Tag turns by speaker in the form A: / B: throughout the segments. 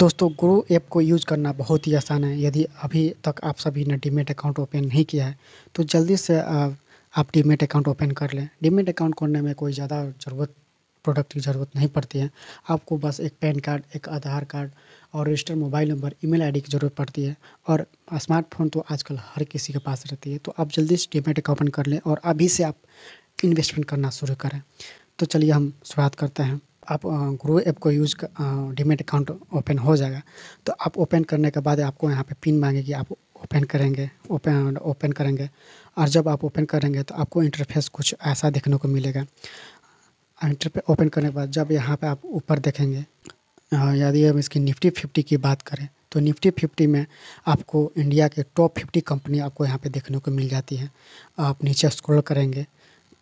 A: दोस्तों grow app को use करना बहुत ही आसान है यदि अभी तक आप सभी ने डीमेट अकाउंट ओपन नहीं किया है तो जल्दी से आप डीमेट अकाउंट ओपन कर लें डीमेट अकाउंट खोलने में कोई ज़्यादा ज़रूरत प्रोडक्ट की ज़रूरत नहीं पड़ती है आपको बस एक पैन कार्ड एक आधार कार्ड और register mobile number email ID की ज़रूरत पड़ती है और स्मार्टफोन तो आजकल हर किसी के पास रहती है तो आप जल्दी से डीमेट अकाउंट ओपन कर लें और अभी से आप इन्वेस्टमेंट करना शुरू करें तो चलिए हम शुरुआत करते हैं आप ग्रो ऐप को यूज डीमेट अकाउंट ओपन हो जाएगा तो आप ओपन करने के बाद आपको यहाँ पे पिन मांगेगी आप ओपन करेंगे ओपन ओपन करेंगे और जब आप ओपन करेंगे तो आपको इंटरफेस कुछ ऐसा देखने को मिलेगा इंटरफे ओपन करने के बाद जब यहाँ पे आप ऊपर देखेंगे यदि हम इसकी निफ्टी फिफ्टी की बात करें तो निफ्टी फिफ्टी में आपको इंडिया के टॉप फिफ्टी कंपनी आपको यहाँ पे देखने को मिल जाती है आप नीचे स्क्रॉल करेंगे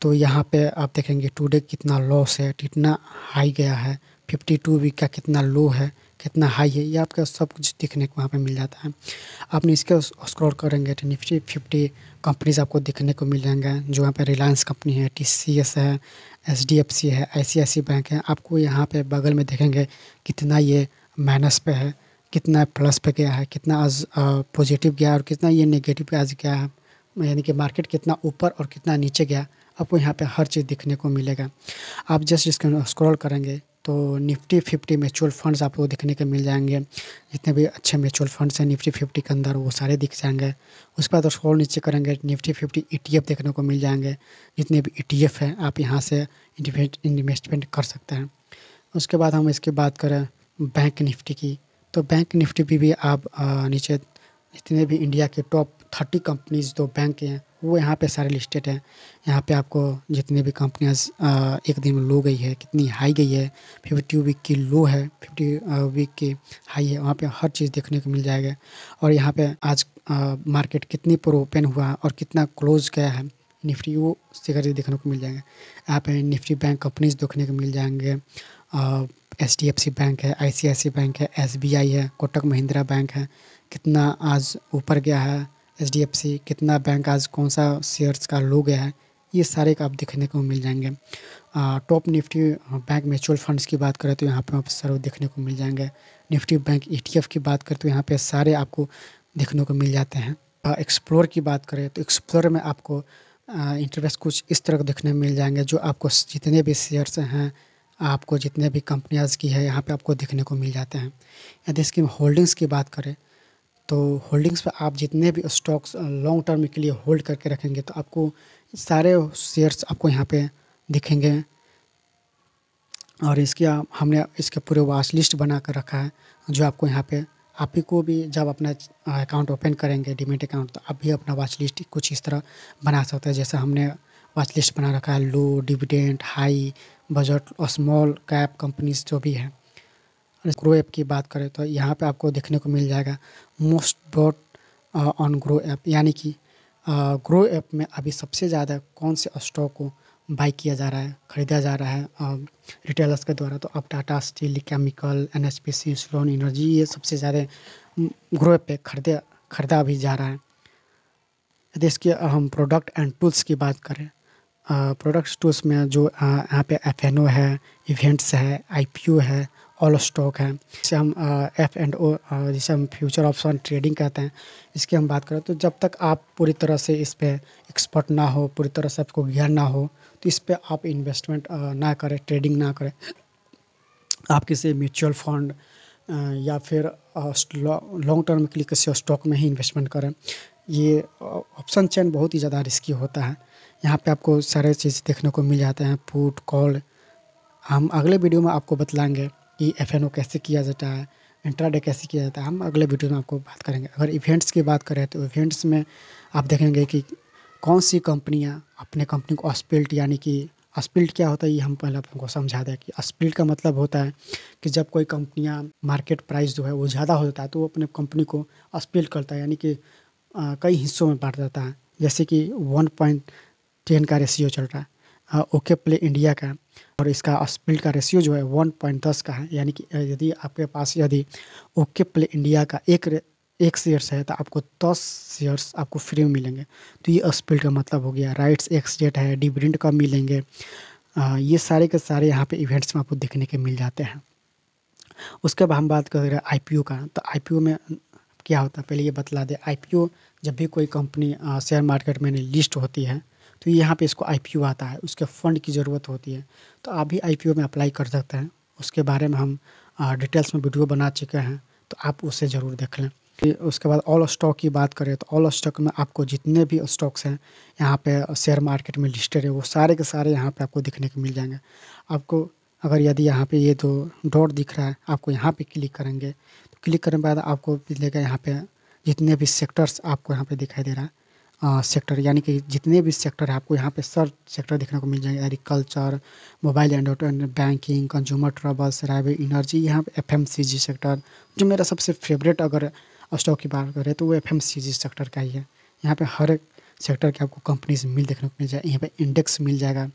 A: तो यहाँ पे आप देखेंगे टुडे कितना लॉस है कितना हाई गया है फिफ्टी टू वीक का कितना लो है कितना हाई है ये आपका सब कुछ देखने को वहाँ पे मिल जाता है आपने इसके स्क्रॉल करेंगे तो निफ्टी फिफ्टी कंपनीज आपको देखने को मिल जाएंगे जो यहाँ पे रिलायंस कंपनी है टी सी एस है एच डी एफ सी है I C I C bank है आपको यहाँ पे बगल में देखेंगे कितना ये माइनस पे है कितना प्लस पे गया है कितना आज पॉजिटिव गया और कितना ये नेगेटिव पे आज गया है यानी कि मार्केट कितना ऊपर और कितना नीचे गया आपको यहाँ पे हर चीज़ देखने को मिलेगा आप जस्ट इसके स्क्रॉल करेंगे तो निफ्टी फिफ्टी म्यूचुअल फंड्स आपको दिखने के मिल जाएंगे जितने भी अच्छे म्यूचुअल फंड्स हैं निफ्टी फिफ्टी के अंदर वो सारे दिख जाएंगे उसके बाद स्क्रॉल नीचे करेंगे निफ्टी फिफ्टी ई e देखने को मिल जाएंगे जितने भी ई e हैं आप यहाँ से इन्वेस्टमेंट कर सकते हैं उसके बाद हम इसकी बात करें बैंक निफ्टी की तो बैंक निफ्टी भी, भी आप नीचे जितने भी इंडिया के टॉप थर्टी कंपनीज जो बैंक हैं वो यहाँ पे सारे लिस्टेड हैं यहाँ पे आपको जितनी भी कंपनियाँ एक दिन में लो गई है कितनी हाई गई है फिफ्टी वीक की लो है फिफ्टी वीक की हाई है वहाँ पे हर चीज़ देखने को मिल जाएगा और यहाँ पे आज मार्केट कितनी पर ओपन हुआ और कितना क्लोज गया है निफ्टी वो सिगर देखने को मिल जाएंगे यहाँ पे निफ्टी बैंक कंपनीज देखने को मिल जाएंगे H D F C bank है I C I C bank है एस बी आई है कोटक महिंद्रा बैंक है कितना आज ऊपर गया है एच कितना बैंक आज कौन सा शेयर्स का लो गया है ये सारे का आप देखने को मिल जाएंगे top Nifty bank mutual funds की बात करें तो यहाँ पे आप सर्व देखने को मिल जाएंगे निफ्टी बैंक ईटीएफ की बात करें तो यहाँ पे सारे आपको देखने को मिल जाते हैं एक्सप्लोर की बात करें तो एक्सप्लोर में आपको इंटरेस्ट कुछ इस तरह देखने मिल जाएंगे जो आपको जितने भी शेयर्स हैं आपको जितने भी कंपनियाज की है यहाँ पर आपको देखने को मिल जाते हैं यदि इसकी होल्डिंग्स की बात करें तो होल्डिंग्स पर आप जितने भी स्टॉक्स लॉन्ग टर्म के लिए होल्ड करके रखेंगे तो आपको सारे शेयर्स आपको यहाँ पे दिखेंगे और इसके हमने इसके पूरे वाच लिस्ट बना कर रखा है जो आपको यहाँ पे आप ही को भी जब अपना अकाउंट ओपन करेंगे डिमेट अकाउंट तो आप भी अपना वाच लिस्ट कुछ इस तरह बना सकते हैं जैसे हमने वाच लिस्ट बना रखा है लो डिविडेंट हाई बजट और स्मॉल कैप कंपनीज जो भी हैं क्रो ऐप की बात करें तो यहाँ पे आपको देखने को मिल जाएगा most bought on Groww app यानी कि ग्रो uh, ऐप में अभी सबसे ज़्यादा कौन से स्टॉक को बाई किया जा रहा है ख़रीदा जा रहा है रिटेलर्स uh, के द्वारा तो अब Tata steel chemical N H P C स्लोन एनर्जी ये सबसे ज़्यादा ग्रो mm, ऐप पे खरीदे खरीदा भी जा रहा है यदि इसके uh, हम प्रोडक्ट एंड टूल्स की बात करें प्रोडक्ट्स टूल्स में जो यहाँ पे एफ एन ओ है इवेंट्स है आई पी ओ है ऑल स्टॉक है जिसे हम एफ एंड ओ जिसे हम फ्यूचर ऑप्शन ट्रेडिंग कहते हैं इसकी हम बात करें तो जब तक आप पूरी तरह से इस पर एक्सपर्ट ना हो पूरी तरह से आपको ज्ञान ना हो तो इस पर आप इन्वेस्टमेंट ना करें ट्रेडिंग ना करें आप किसी म्यूचुअल फंड या फिर लॉन्ग टर्म के लिए किसी स्टॉक में ही इन्वेस्टमेंट करें ये ऑप्शन चैन बहुत ही ज़्यादा रिस्की होता है यहाँ पे आपको सारे चीज़ देखने को मिल जाते हैं पुट कॉल हम अगले वीडियो में आपको बतलाएंगे कि एफ कैसे किया जाता है इंट्राडे कैसे किया जाता है हम अगले वीडियो में आपको बात करेंगे अगर इवेंट्स की बात करें तो इवेंट्स में आप देखेंगे कि कौन सी कंपनियाँ अपने कंपनी को स्पिल्ट यानी कि स्पिल्ट क्या होता है ये हम पहले आपको समझा दें कि स्पिल्ट का मतलब होता है कि जब कोई कंपनियां मार्केट प्राइस जो है वो ज़्यादा हो जाता है तो वो अपने कंपनी को स्पिल्ट करता है यानी कि कई हिस्सों में बांट देता है जैसे कि वन पॉइंट टेन का रेशियो चल रहा है ओके प्ले इंडिया का और इसका स्पीड का रेशियो जो है वन पॉइंट दस का है यानी कि यदि आपके पास यदि ओके प्ले इंडिया का एक एक शेयर्स है तो आपको दस शेयर्स आपको फ्री में मिलेंगे तो ये स्पीड का मतलब हो गया राइट्स एक्सडेट है डिविडेंड का मिलेंगे आ, ये सारे के सारे यहाँ पे इवेंट्स में आपको देखने के मिल जाते हैं उसके बाद हम बात कर रहे हैं ओ का तो ओ में क्या होता है पहले ये बतला दें ओ जब भी कोई कंपनी शेयर मार्केट में लिस्ट होती है तो यहाँ पे इसको आई आता है उसके फंड की ज़रूरत होती है तो आप भी आई में अप्लाई कर सकते हैं उसके बारे में हम डिटेल्स में वीडियो बना चुके हैं तो आप उसे ज़रूर देख लें उसके बाद ऑल स्टॉक की बात करें तो ऑल स्टॉक में आपको जितने भी स्टॉक्स हैं यहाँ पे शेयर मार्केट में लिस्टेड है वो सारे के सारे यहाँ पे आपको दिखने को मिल जाएंगे आपको अगर यदि यहाँ पे ये दो डॉट दिख रहा है आपको यहाँ पे क्लिक करेंगे तो क्लिक करने के बाद आपको मिलेगा यहाँ पे जितने भी सेक्टर्स आपको यहाँ पे दिखाई दे रहा है सेक्टर यानी कि जितने भी सेक्टर है आपको यहाँ पे सर सेक्टर देखने को मिल जाएंगे agriculture mobile and banking consumer durables railway energy यहाँ पे एफ सेक्टर जो मेरा सबसे फेवरेट अगर स्टॉक की बात करें तो वो एफ सेक्टर का ही है यहाँ पे हर एक सेक्टर की आपको कंपनीज मिल देखने को मिल जाए यहाँ पे इंडेक्स मिल जाएगा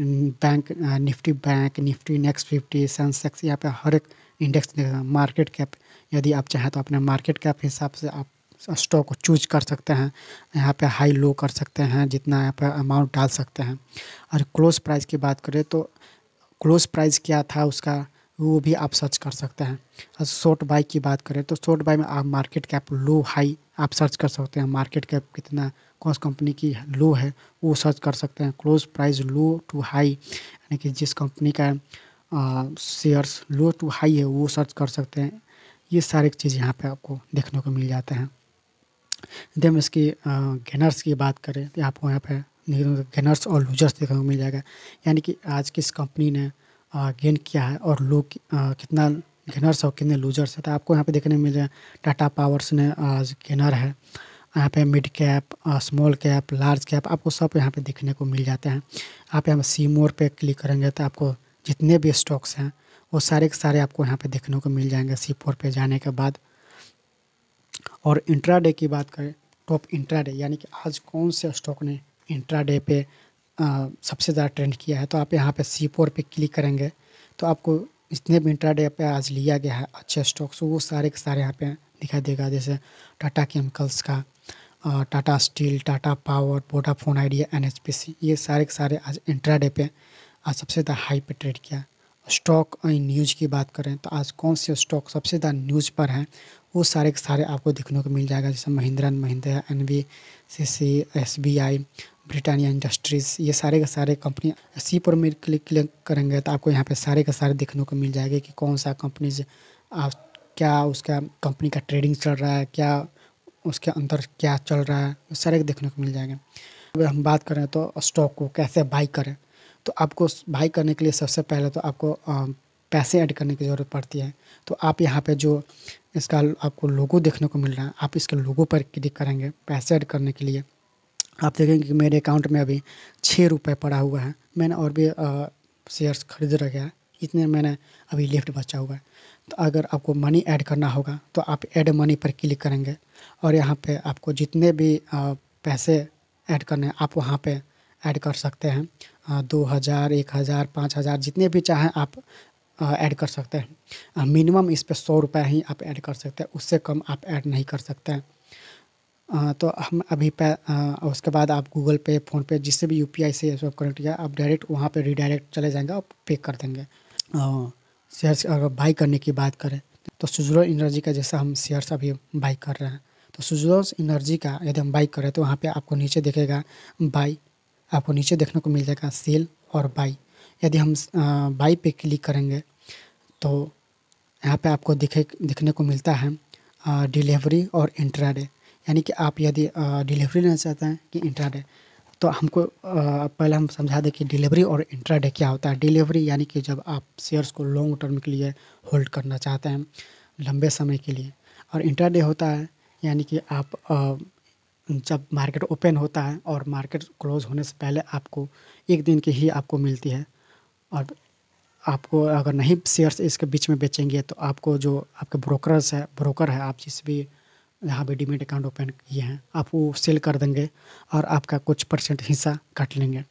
A: bank Nifty bank Nifty next fifty Sensex यहाँ पे हर एक इंडेक्स मार्केट कैप यदि आप चाहें तो अपने मार्केट कैप हिसाब से आप स्टॉक को चूज कर सकते हैं यहाँ पे हाई लो कर सकते हैं जितना यहाँ पे अमाउंट डाल सकते हैं और क्लोज प्राइस की बात करें तो क्लोज प्राइस क्या था उसका वो भी आप सर्च कर सकते हैं और शॉर्ट बाई की बात करें तो शॉर्ट बाई में आप मार्केट कैप लो हाई आप सर्च कर सकते हैं मार्केट कैप कितना कौन कंपनी की लो है वो सर्च कर सकते हैं close price low to high यानी कि जिस कंपनी का शेयर्स लो टू हाई है वो सर्च कर सकते हैं ये सारे चीज़ यहाँ पे आपको देखने को मिल जाते हैं यदि हम इसकी गेनर्स की बात करें तो आपको यहाँ पे गेनर्स और लूजर्स देखने को मिल जाएगा यानी कि आज किस कंपनी ने गेन किया है और लोग कितना गेनर्स और कितने लूजर्स है तो आपको यहाँ पे देखने मिल जाए टाटा पावर्स ने आज गेनर है यहाँ पे mid cap small cap large cap आपको सब यहाँ पे देखने को मिल जाते हैं आप यहाँ सी मोर पर क्लिक करेंगे तो आपको जितने भी स्टॉक्स हैं वो सारे के सारे आपको यहाँ पे देखने को मिल जाएंगे सी फोर पे जाने के बाद और इंट्राडे की बात करें टॉप इंट्राडे यानी कि आज कौन से स्टॉक ने इंट्राडे पे आ, सबसे ज़्यादा ट्रेंड किया है तो आप यहाँ पे सी फोर पर क्लिक करेंगे तो आपको जितने भी इंट्राडे पे आज लिया गया है अच्छे स्टॉक्स वो सारे के सारे यहाँ पे दिखाई देगा जैसे टाटा केमिकल्स का Tata steel Tata power Vodafone Idea एन ये सारे के सारे आज इंट्राडे पे आज सबसे ज़्यादा हाई पे ट्रेड किया स्टॉक न्यूज़ की बात करें तो आज कौन से स्टॉक सबसे ज़्यादा न्यूज़ पर हैं वो सारे के सारे आपको देखने को मिल जाएगा जैसे Mahindra and Mahindra N B C C S B I Britannia industries ये सारे के सारे कंपनी सी पर में क्लिक क्लिक करेंगे तो आपको यहाँ पे सारे के सारे देखने को मिल जाएगा कि कौन सा कंपनीज आप क्या उसका कंपनी का ट्रेडिंग चल रहा है क्या उसके अंदर क्या चल रहा है सारे के देखने को मिल जाएगा अगर हम बात करें तो स्टॉक को कैसे बाई करें तो आपको बाई करने के लिए सबसे पहले तो आपको पैसे ऐड करने की ज़रूरत पड़ती है तो आप यहाँ पे जो इसका आपको लोगो देखने को मिल रहा है आप इसके लोगो पर क्लिक करेंगे पैसे ऐड करने के लिए आप देखेंगे कि मेरे अकाउंट में अभी छः रुपये पड़ा हुआ है मैंने और भी शेयर्स खरीद रखा है इतने मैंने अभी लेफ्ट बचा हुआ है तो अगर आपको मनी ऐड करना होगा तो आप ऐड मनी पर क्लिक करेंगे और यहाँ पे आपको जितने भी पैसे ऐड करने हैं आप वहाँ पे ऐड कर सकते हैं दो हज़ार एक हज़ार पाँच हज़ार जितने भी चाहें आप ऐड कर सकते हैं मिनिमम इस पर सौ रुपये ही आप ऐड कर सकते हैं उससे कम आप ऐड नहीं कर सकते हैं तो हम अभी पे उसके बाद आप गूगल पे फ़ोनपे जिससे भी यूपीआई से सब कनेक्ट किया आप डायरेक्ट वहाँ पे रिडायरेक्ट चले जाएंगे और पे कर देंगे शेयर्स अगर बाई करने की बात करें तो सुजरो एनर्जी का जैसा हम शेयर्स अभी बाई कर रहे हैं तो सुजरोस एनर्जी का यदि हम बाई करें तो वहाँ पर आपको नीचे देखेगा बाई आपको नीचे देखने को मिल जाएगा सेल और बाई यदि हम बाई पे क्लिक करेंगे तो यहाँ पे आपको दिखे दिखने को मिलता है डिलीवरी और इंट्राडे यानी कि आप यदि डिलीवरी लेना चाहते हैं कि इंट्राडे तो हमको पहले हम समझा दें कि डिलीवरी और इंट्राडे क्या होता है डिलीवरी यानी कि जब आप शेयर्स को लॉन्ग टर्म के लिए होल्ड करना चाहते हैं लंबे समय के लिए और इंट्राडे होता है यानी कि आप जब मार्केट ओपन होता है और मार्केट क्लोज होने से पहले आपको एक दिन की ही आपको मिलती है और आपको अगर नहीं शेयर्स इसके बीच में बेचेंगे तो आपको जो आपके ब्रोकरस है ब्रोकर है आप जिस भी यहाँ पर डिमेट अकाउंट ओपन किए हैं आप वो सेल कर देंगे और आपका कुछ परसेंट हिस्सा काट लेंगे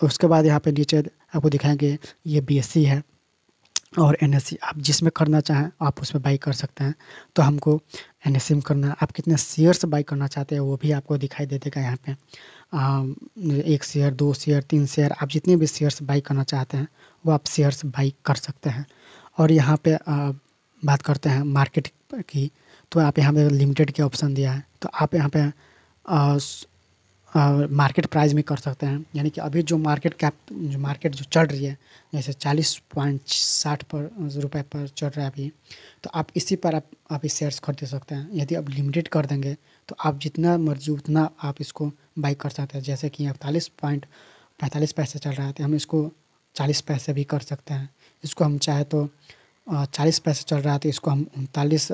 A: तो उसके बाद यहाँ पे नीचे आपको दिखाएंगे ये बीएससी e है और एन e, आप जिसमें करना चाहें आप उसमें बाई कर सकते हैं तो हमको एन e में करना आप कितने शेयर्स बाई करना चाहते हैं वो भी आपको दिखाई दे देगा यहाँ पर एक शेयर दो शेयर तीन शेयर आप जितने भी शेयर्स बाई करना चाहते हैं वो आप शेयर्स बाई कर सकते हैं और यहाँ पे बात करते हैं मार्केट की तो आप यहाँ पे लिमिटेड के ऑप्शन दिया है तो आप यहाँ पे मार्केट प्राइस में कर सकते हैं यानी कि अभी जो मार्केट कैप जो मार्केट जो चल रही है जैसे चालीस पॉइंट साठ पर रुपये पर चल रहा है अभी तो आप इसी पर आप अभी शेयर्स खरीद सकते हैं यदि आप लिमिटेड कर देंगे तो आप जितना मर्जी उतना आप इसको बाई कर सकते हैं जैसे कि अड़तालीस पॉइंट पैंतालीस पैसे चल रहा है तो हम इसको चालीस पैसे भी कर सकते हैं इसको हम चाहे तो चालीस पैसे चल रहा है तो इसको हम उनतालीस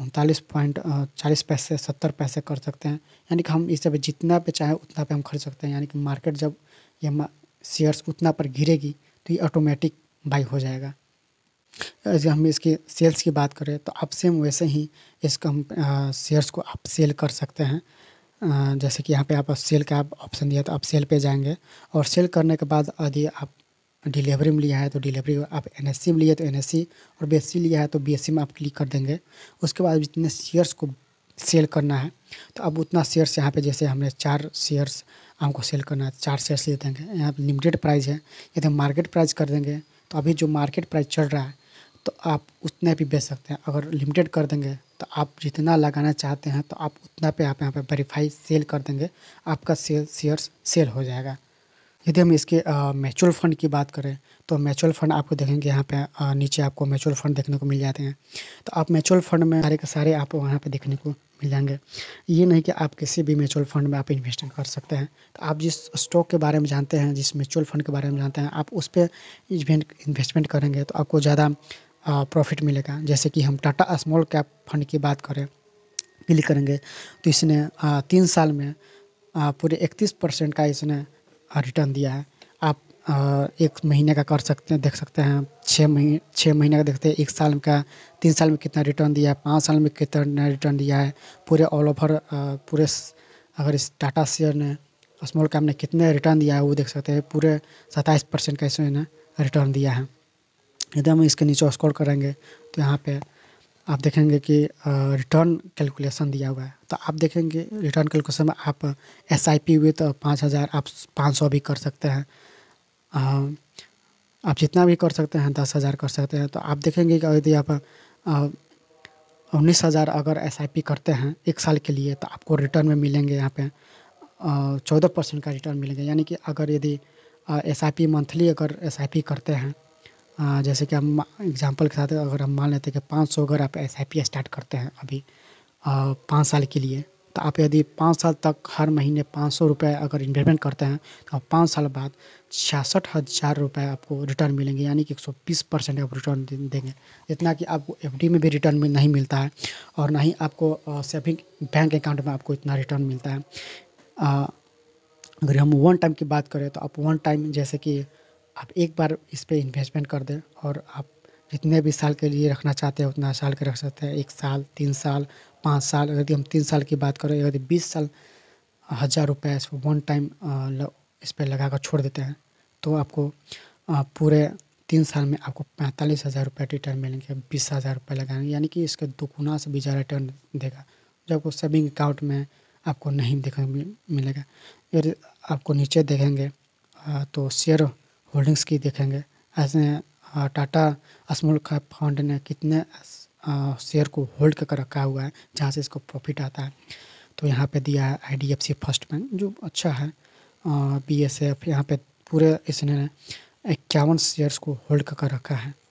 A: उनतालीस पॉइंट चालीस पैसे सत्तर पैसे कर सकते हैं यानी कि हम इस समय जितना पे चाहे उतना पे हम खरीद सकते हैं यानी कि मार्केट जब ये शेयर्स उतना पर गिरेगी तो ये ऑटोमेटिक बाई हो जाएगा ऐसे हम इसके सेल्स की बात करें तो आप सेम वैसे ही इस कम शेयर्स को आप सेल कर सकते हैं जैसे कि यहाँ पे आप सेल का आप ऑप्शन दिया तो आप सेल पे जाएंगे और सेल करने के बाद यदि आप डिलीवरी में लिया है तो डिलीवरी आप एन में लिए तो एन और बी लिया है तो बी में आप क्लिक कर देंगे उसके बाद जितने शेयर्स को सेल करना है तो अब उतना शेयर्स यहाँ पे जैसे हमने चार शेयर्स हमको सेल करना है चार शेयर्स ले देंगे यहाँ पर लिमिटेड प्राइस है यदि मार्केट प्राइस कर देंगे तो अभी जो मार्केट प्राइस चल रहा है तो आप उतने भी बेच सकते हैं अगर लिमिटेड कर देंगे तो आप जितना लगाना चाहते हैं तो आप उतना पे आप यहाँ पे वेरीफाई सेल कर देंगे आपका सेल शेयर्स सेल हो जाएगा यदि हम इसके म्यूचुअल फंड की बात करें तो म्यूचुअल फंड आपको देखेंगे यहाँ पे आ, नीचे आपको म्यूचुअल फंड देखने को मिल जाते हैं तो आप म्यूचुअल फंड में सारे के सारे आप वहाँ पे देखने को मिल जाएंगे ये नहीं कि आप किसी भी म्यूचुअल फंड में आप इन्वेस्टमेंट कर सकते हैं तो आप जिस स्टॉक के बारे में जानते हैं जिस म्यूचुअल फंड के बारे में जानते हैं आप उस पर इन्वेस्टमेंट करेंगे तो आपको ज़्यादा प्रॉफिट मिलेगा जैसे कि हम टाटा स्मॉल कैप फंड की बात करें क्लिक करेंगे तो इसने तीन साल में पूरे इकतीस परसेंट का इसने रिटर्न दिया है आप एक महीने का कर सकते हैं देख सकते हैं छः महीने छः महीने का देखते हैं एक साल का तीन साल में कितना रिटर्न दिया है पाँच साल में कितना रिटर्न दिया है पूरे ऑल ओवर पूरे अगर इस टाटा शेयर ने स्मॉल कैप ने कितने रिटर्न दिया है वो देख सकते हैं पूरे सत्ताईस परसेंट का इसने रिटर्न दिया है यदि हम इसके नीचे स्क्रॉल करेंगे तो यहाँ पे आप देखेंगे कि रिटर्न कैलकुलेशन दिया हुआ है तो आप देखेंगे रिटर्न कैलकुलेशन में आप एस आई पी तो पाँच हज़ार आप पाँच सौ भी कर सकते हैं आप जितना भी कर सकते हैं दस हज़ार कर सकते हैं तो आप देखेंगे कि यदि आप उन्नीस हज़ार अगर एस आई पी करते हैं एक साल के लिए तो आपको रिटर्न में मिलेंगे यहाँ पे चौदह परसेंट का रिटर्न मिलेगा यानी कि अगर यदि एस आई पी मंथली अगर एस आई पी करते हैं जैसे कि हम एग्जाम्पल के साथ अगर हम मान लेते हैं कि पाँच सौ अगर आप एस आई पी स्टार्ट करते हैं अभी पाँच साल के लिए तो आप यदि पाँच साल तक हर महीने पाँच सौ रुपये अगर इन्वेस्टमेंट करते हैं तो पाँच साल बाद छियासठ हज़ार रुपये आपको रिटर्न मिलेंगे यानी कि एक सौ बीस परसेंट आप रिटर्न देंगे जितना कि आपको एफ डी में भी रिटर्न में नहीं मिलता है और ना ही आपको सेविंग बैंक अकाउंट में आपको इतना रिटर्न मिलता है अगर हम वन टाइम की बात करें तो आप वन टाइम जैसे कि आप एक बार इस पर इन्वेस्टमेंट कर दें और आप जितने भी साल के लिए रखना चाहते हैं उतना साल के रख सकते हैं एक साल तीन साल पाँच साल यदि हम तीन साल की बात करें यदि बीस साल हज़ार रुपये वन टाइम इस पर लगा कर छोड़ देते हैं तो आपको पूरे तीन साल में आपको पैंतालीस हज़ार रुपये रिटर्न मिलेंगे बीस हज़ार रुपये लगाएंगे यानी कि इसके दोगुना से भी ज़्यादा रिटर्न देगा जो आपको सेविंग अकाउंट में आपको नहीं देखने मिलेगा यदि आपको नीचे देखेंगे तो शेयर होल्डिंग्स की देखेंगे ऐसे टाटा स्मॉल कैप फंड ने कितने शेयर को होल्ड कर रखा हुआ है जहाँ से इसको प्रॉफिट आता है तो यहाँ पे दिया है I D F C first bank जो अच्छा है बी एस एफ यहाँ पे पूरे इसने इक्यावन शेयर्स को होल्ड कर रखा है